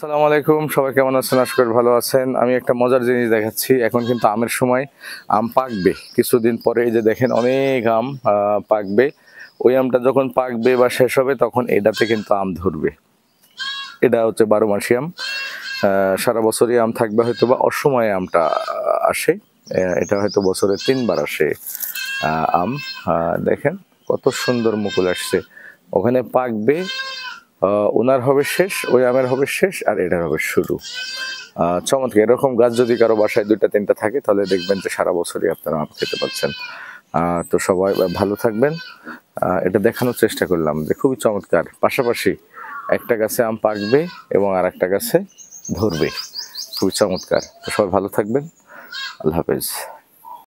আসসালামু আলাইকুম সবাই কেমন আছেন আশা করি ভালো আছেন আমি একটা মজার জিনিস দেখাচ্ছি এখন কিন্তু আমের সময় আম পাকবে কিছুদিন পরে এই যে দেখেন অনেক আম পাকবে ওই আমটা যখন পাকবে বা শেষ হবে তখন এটাতে কিন্তু আম ধরবে এটা হচ্ছে বারো মাসি আম সারা বছরই আম থাকবে হয়তো বা অসময়ে আমটা আসে এটা হয়তো বছরে তিনবার আসে আম দেখেন কত সুন্দর মুকুল আসছে ওখানে পাকবে ওনার হবে শেষ ওই আমের হবে শেষ আর এটার হবে শুরু চমৎকার এরকম গাছ যদি কারো বাসায় দুইটা তিনটা থাকে তাহলে দেখবেন যে সারা বছরই আপনারা আম খেতে পাচ্ছেন তো সবাই ভালো থাকবেন এটা দেখানোর চেষ্টা করলাম যে খুবই চমৎকার পাশাপাশি একটা গাছে আম পাকবে এবং আর একটা গাছে ধরবে খুবই চমৎকার তো সবাই ভালো থাকবেন আল্লাহ হাফেজ